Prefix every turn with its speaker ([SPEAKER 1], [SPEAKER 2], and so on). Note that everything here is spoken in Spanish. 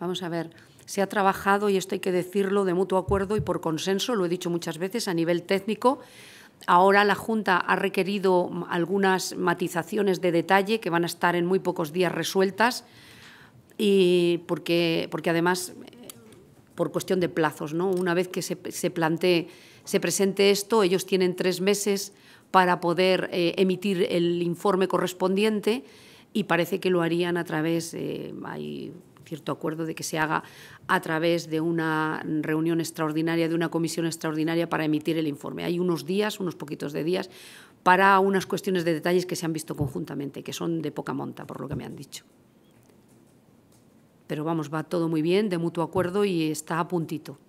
[SPEAKER 1] Vamos a ver, se ha trabajado, y esto hay que decirlo, de mutuo acuerdo y por consenso, lo he dicho muchas veces, a nivel técnico. Ahora la Junta ha requerido algunas matizaciones de detalle que van a estar en muy pocos días resueltas, y porque, porque además, por cuestión de plazos, ¿no? una vez que se, plantee, se presente esto, ellos tienen tres meses para poder eh, emitir el informe correspondiente y parece que lo harían a través, eh, cierto acuerdo de que se haga a través de una reunión extraordinaria, de una comisión extraordinaria para emitir el informe. Hay unos días, unos poquitos de días, para unas cuestiones de detalles que se han visto conjuntamente, que son de poca monta, por lo que me han dicho. Pero vamos, va todo muy bien, de mutuo acuerdo y está a puntito.